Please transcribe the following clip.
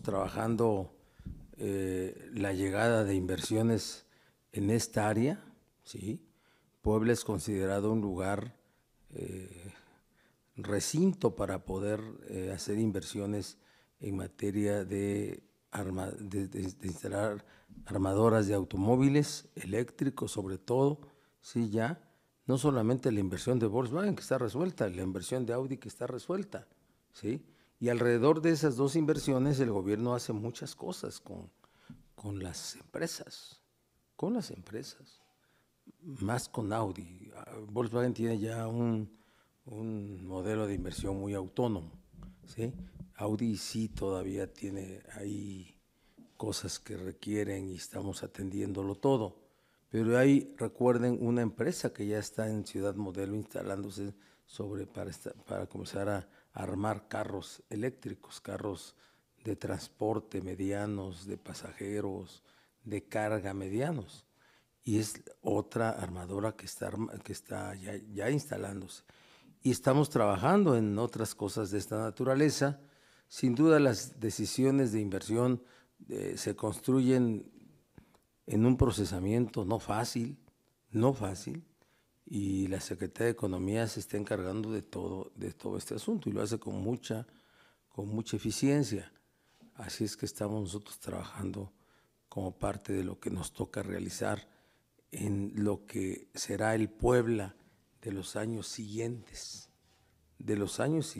trabajando eh, la llegada de inversiones en esta área. ¿sí? Puebla es considerado un lugar, eh, recinto para poder eh, hacer inversiones en materia de, instalar armadoras de automóviles eléctricos, sobre todo, sí, ya. No solamente la inversión de Volkswagen que está resuelta, la inversión de Audi que está resuelta, sí y alrededor de esas dos inversiones el gobierno hace muchas cosas con, las empresas, con las empresas, más con Audi. Ah, Volkswagen tiene ya un, modelo de inversión muy autónomo. Audi sí todavía tiene ahí cosas que requieren y estamos atendiéndolo todo. Pero hay, recuerden, una empresa que ya está en Ciudad Modelo instalándose sobre para, para comenzar a armar carros eléctricos, carros de transporte medianos, de pasajeros, de carga medianos. Y es otra armadora que está, que está ya, ya instalándose. Y estamos trabajando en otras cosas de esta naturaleza. Sin duda las decisiones de inversión eh, se construyen en un procesamiento no fácil, no fácil, y la Secretaría de Economía se está encargando de todo, de todo este asunto y lo hace con mucha, con mucha eficiencia. Así es que estamos nosotros trabajando como parte de lo que nos toca realizar en lo que será el Puebla de los años siguientes, de los años siguientes.